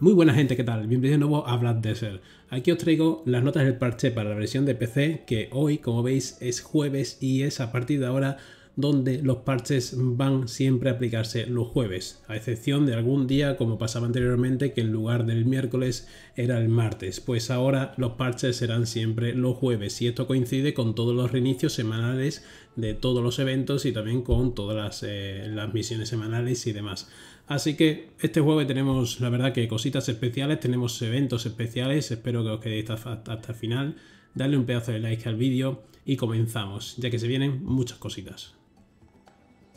Muy buena gente, ¿qué tal? Bienvenidos de nuevo a de Desert. Aquí os traigo las notas del parche para la versión de PC, que hoy, como veis, es jueves y es a partir de ahora donde los parches van siempre a aplicarse los jueves, a excepción de algún día como pasaba anteriormente que en lugar del miércoles era el martes, pues ahora los parches serán siempre los jueves y esto coincide con todos los reinicios semanales de todos los eventos y también con todas las eh, misiones semanales y demás. Así que este jueves tenemos, la verdad, que cositas especiales, tenemos eventos especiales. Espero que os quedéis hasta, hasta el final. Dale un pedazo de like al vídeo y comenzamos, ya que se vienen muchas cositas.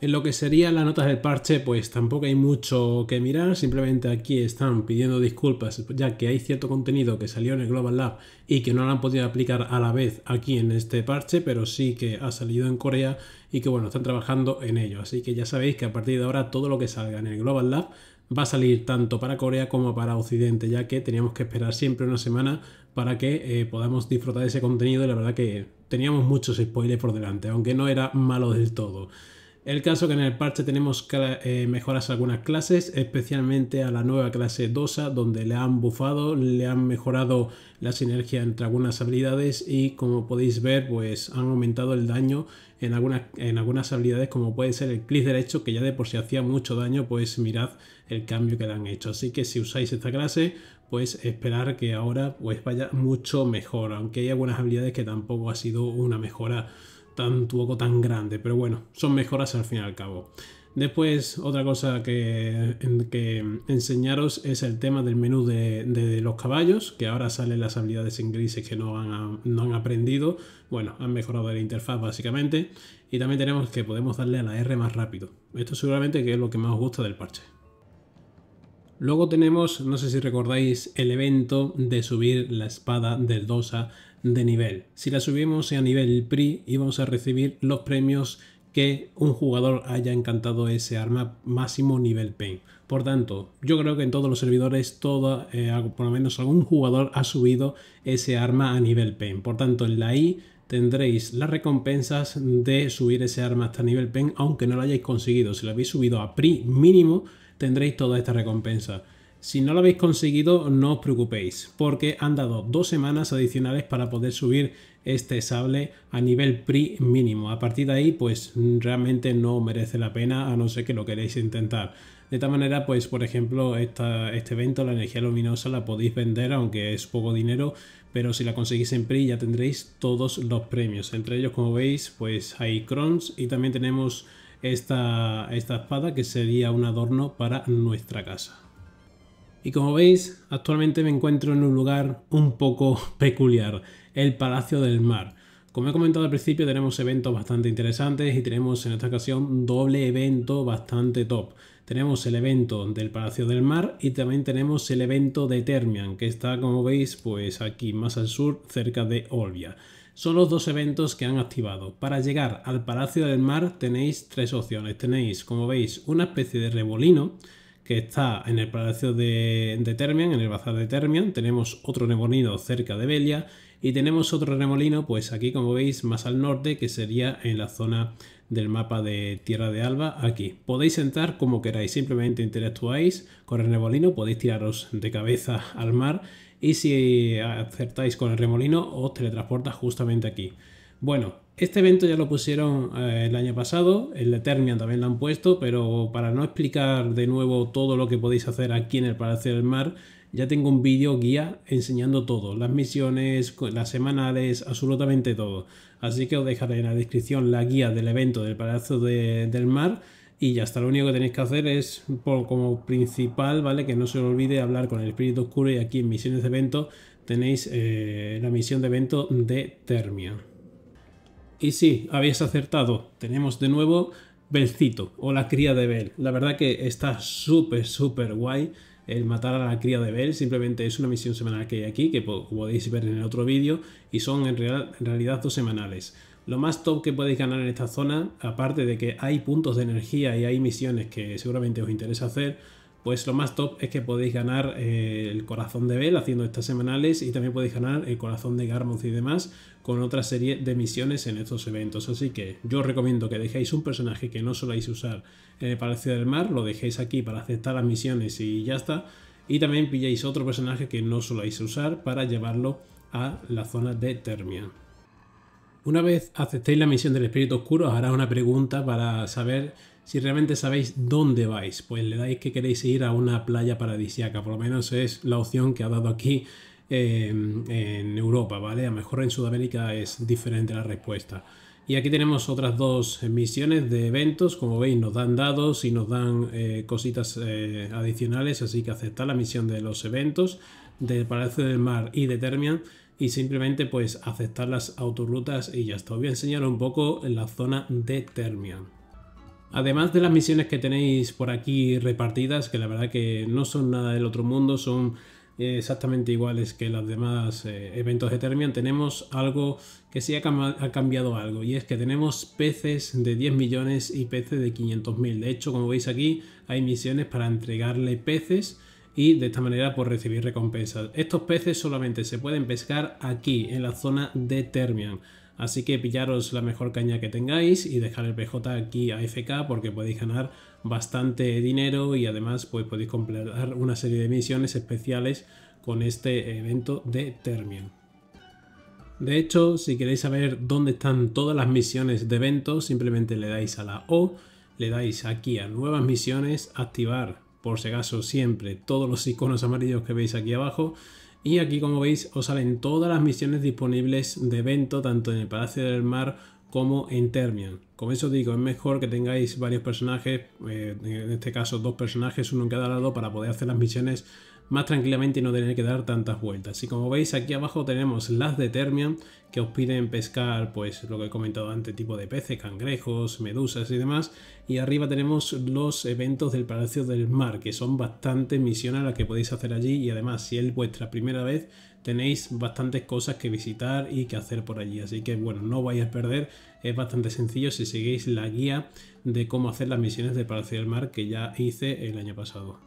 En lo que sería la notas del parche, pues tampoco hay mucho que mirar, simplemente aquí están pidiendo disculpas, ya que hay cierto contenido que salió en el Global Lab y que no lo han podido aplicar a la vez aquí en este parche, pero sí que ha salido en Corea y que bueno, están trabajando en ello. Así que ya sabéis que a partir de ahora todo lo que salga en el Global Lab va a salir tanto para Corea como para Occidente, ya que teníamos que esperar siempre una semana para que eh, podamos disfrutar de ese contenido y la verdad que teníamos muchos spoilers por delante, aunque no era malo del todo. El caso que en el parche tenemos eh, mejoras a algunas clases, especialmente a la nueva clase DOSA, donde le han bufado, le han mejorado la sinergia entre algunas habilidades y como podéis ver, pues han aumentado el daño en algunas, en algunas habilidades, como puede ser el clic derecho, que ya de por sí hacía mucho daño, pues mirad el cambio que le han hecho. Así que si usáis esta clase, pues esperar que ahora pues vaya mucho mejor, aunque hay algunas habilidades que tampoco ha sido una mejora tan tuoco tan grande, pero bueno, son mejoras al fin y al cabo. Después, otra cosa que, enseñaros es el tema del menú de, los caballos, que ahora salen las habilidades en grises que no han, no han aprendido. Bueno, han mejorado la interfaz básicamente. Y también tenemos que podemos darle a la R más rápido. Esto seguramente que es lo que más os gusta del parche. Luego tenemos, no sé si recordáis, el evento de subir la espada del Dosa de nivel. Si la subimos a nivel PRI íbamos a recibir los premios que un jugador haya encantado ese arma máximo nivel PEN. Por tanto, yo creo que en todos los servidores, todo, eh, por lo menos algún jugador ha subido ese arma a nivel PEN. Por tanto, en la I tendréis las recompensas de subir ese arma hasta nivel PEN, aunque no lo hayáis conseguido. Si lo habéis subido a PRI mínimo, tendréis toda esta recompensa. Si no lo habéis conseguido, no os preocupéis, porque han dado dos semanas adicionales para poder subir este sable a nivel PRI mínimo. A partir de ahí, pues realmente no merece la pena, a no ser que lo queréis intentar. De esta manera, pues por ejemplo, este evento, la energía luminosa, la podéis vender, aunque es poco dinero, pero si la conseguís en PRI ya tendréis todos los premios. Entre ellos, como veis, pues hay crons y también tenemos esta espada que sería un adorno para nuestra casa. Y como veis, actualmente me encuentro en un lugar un poco peculiar, el Palacio del Mar. Como he comentado al principio, tenemos eventos bastante interesantes y tenemos en esta ocasión doble evento bastante top. Tenemos el evento del Palacio del Mar y también tenemos el evento de Termian, que está, como veis, pues aquí más al sur, cerca de Olvia. Son los dos eventos que han activado. Para llegar al Palacio del Mar tenéis tres opciones. Tenéis, como veis, una especie de revolino, que está en el Palacio de, de, en el Bazar de Termian. Tenemos otro remolino cerca de Belia y tenemos otro remolino, pues aquí como veis, más al norte, que sería en la zona del mapa de Tierra de Alba, aquí. Podéis sentar como queráis, simplemente interactuáis con el remolino, podéis tiraros de cabeza al mar y si acertáis con el remolino os teletransporta justamente aquí. Bueno, este evento ya lo pusieron eh, el año pasado, el de también lo han puesto, pero para no explicar de nuevo todo lo que podéis hacer aquí en el Palacio del Mar, ya tengo un vídeo guía enseñando todo, las misiones, las semanales, absolutamente todo. Así que os dejaré en la descripción la guía del evento del Palacio del Mar y ya está, lo único que tenéis que hacer es como principal, ¿vale? Que no se os olvide hablar con el Espíritu Oscuro y aquí en Misiones de Evento tenéis eh, la misión de evento de Termia. Y sí, habéis acertado. Tenemos de nuevo Belcito o la cría de Bel. La verdad que está súper, súper guay el matar a la cría de Bel. Simplemente es una misión semanal que hay aquí, que podéis ver en el otro vídeo, y son en, en realidad dos semanales. Lo más top que podéis ganar en esta zona, aparte de que hay puntos de energía y hay misiones que seguramente os interesa hacer, pues lo más top es que podéis ganar eh, el corazón de Bell haciendo estas semanales y también podéis ganar el corazón de Garmouth y demás con otra serie de misiones en estos eventos. Así que yo os recomiendo que dejéis un personaje que no soláis usar en el Palacio del Mar, lo dejéis aquí para aceptar las misiones y ya está. Y también pilláis otro personaje que no soláis usar para llevarlo a la zona de Termia. Una vez aceptéis la misión del Espíritu Oscuro, os hará una pregunta para saber si realmente sabéis dónde vais, pues le dais que queréis ir a una playa paradisiaca, por lo menos es la opción que ha dado aquí em, en Europa, ¿vale? A lo mejor en Sudamérica es diferente la respuesta. Y aquí tenemos otras dos misiones de eventos, como veis nos dan dados y nos dan eh, cositas eh, adicionales, así que aceptar la misión de los eventos del Palacio del Mar y de Termian y simplemente pues aceptar las autorrutas y ya está. Os voy a enseñar un poco la zona de Termian. Además de las misiones que tenéis por aquí repartidas, que la verdad que no son nada del otro mundo, son eh, exactamente iguales que los demás eh, eventos de Termian, tenemos algo que sí ha, cambiado algo, y es que tenemos peces de 10 millones y peces de 500.000. De hecho, como veis aquí, hay misiones para entregarle peces y de esta manera por pues, recibir recompensas. Estos peces solamente se pueden pescar aquí, en la zona de Termian. Así que pillaros la mejor caña que tengáis y dejar el PJ aquí a FK porque podéis ganar bastante dinero y además pues, podéis completar una serie de misiones especiales con este evento de término De hecho, si queréis saber dónde están todas las misiones de evento, simplemente le dais a la O, le dais aquí a nuevas misiones, activar por si acaso siempre todos los iconos amarillos que veis aquí abajo y aquí como veis os salen todas las misiones disponibles de evento tanto en el Palacio del Mar como en Termion. Como eso digo, es mejor que tengáis varios personajes, eh, en este caso dos personajes, uno en cada lado, para poder hacer las misiones más tranquilamente y no tener que dar tantas vueltas. Y como veis aquí abajo tenemos las de Termian que os piden pescar pues lo que he comentado antes, tipo de peces, cangrejos, medusas y demás. Y arriba tenemos los eventos del Palacio del Mar que son bastantes misiones las que podéis hacer allí y además si es vuestra primera vez tenéis bastantes cosas que visitar y que hacer por allí. Así que bueno, no vais a perder es bastante sencillo si seguís la guía de cómo hacer las misiones de Palacio del Mar que ya hice el año pasado.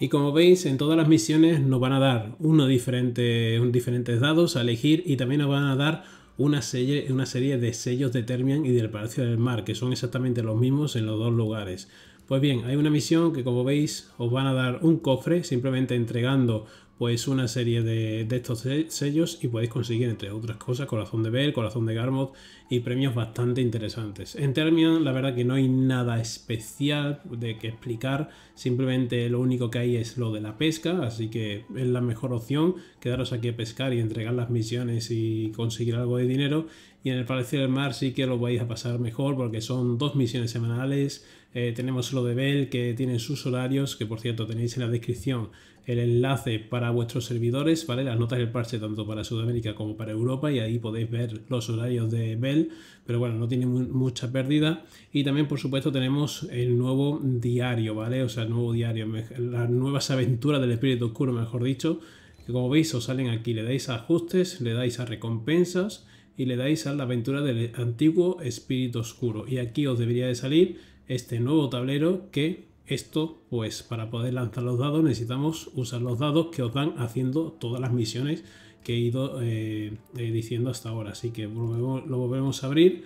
Y como veis, en todas las misiones nos van a dar uno diferente, diferentes dados a elegir y también nos van a dar una serie, una serie de sellos de Termian y del Palacio del Mar, que son exactamente los mismos en los dos lugares. Pues bien, hay una misión que como veis os van a dar un cofre simplemente entregando pues una serie de, estos sellos y podéis conseguir, entre otras cosas, Corazón de Bell, Corazón de Garmoth y premios bastante interesantes. En términos, la verdad que no hay nada especial de que explicar, simplemente lo único que hay es lo de la pesca, así que es la mejor opción quedaros aquí a pescar y entregar las misiones y conseguir algo de dinero. Y en el Palacio del Mar sí que lo vais a pasar mejor porque son dos misiones semanales, eh, tenemos lo de Bell que tiene sus horarios, que por cierto tenéis en la descripción el enlace para vuestros servidores, ¿vale? Las notas del parche tanto para Sudamérica como para Europa y ahí podéis ver los horarios de Bell, pero bueno, no tiene mucha pérdida. Y también, por supuesto, tenemos el nuevo diario, ¿vale? O sea, el nuevo diario, las nuevas aventuras del espíritu oscuro, mejor dicho, que como veis os salen aquí, le dais a ajustes, le dais a recompensas y le dais a la aventura del antiguo espíritu oscuro. Y aquí os debería de salir este nuevo tablero que esto, pues para poder lanzar los dados necesitamos usar los dados que os dan haciendo todas las misiones que he ido eh, eh, diciendo hasta ahora. Así que lo volvemos a abrir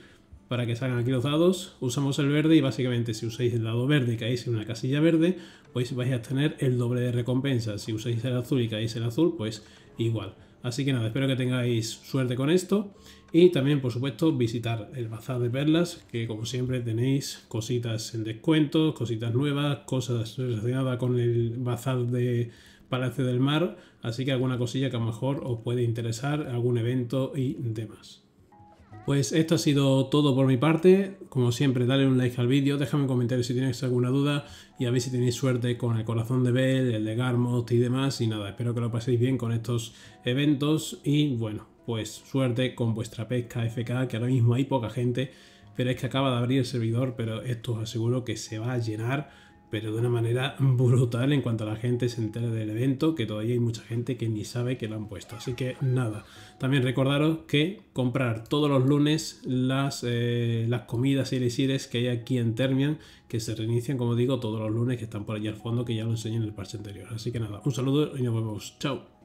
para que salgan aquí los dados. Usamos el verde y básicamente si usáis el dado verde y caéis en una casilla verde, pues vais a tener el doble de recompensa. Si usáis el azul y caéis en azul, pues igual. Así que nada, espero que tengáis suerte con esto. Y también, por supuesto, visitar el bazar de perlas, que como siempre tenéis cositas en descuento, cositas nuevas, cosas relacionadas con el bazar de Palacio del Mar. Así que alguna cosilla que a lo mejor os puede interesar, algún evento y demás. Pues esto ha sido todo por mi parte. Como siempre, dale un like al vídeo, déjame un comentario si tienes alguna duda y a ver si tenéis suerte con el corazón de Bell, el de Garmoth y demás. Y nada, espero que lo paséis bien con estos eventos y bueno, pues suerte con vuestra pesca FK, que ahora mismo hay poca gente, pero es que acaba de abrir el servidor, pero esto os aseguro que se va a llenar pero de una manera brutal en cuanto a la gente se entera del evento, que todavía hay mucha gente que ni sabe que lo han puesto. Así que nada, también recordaros que comprar todos los lunes las, eh, las comidas y lesires que hay aquí en Termian, que se reinician, como digo, todos los lunes que están por allí al fondo, que ya lo enseñé en el parche anterior. Así que nada, un saludo y nos vemos. Chao.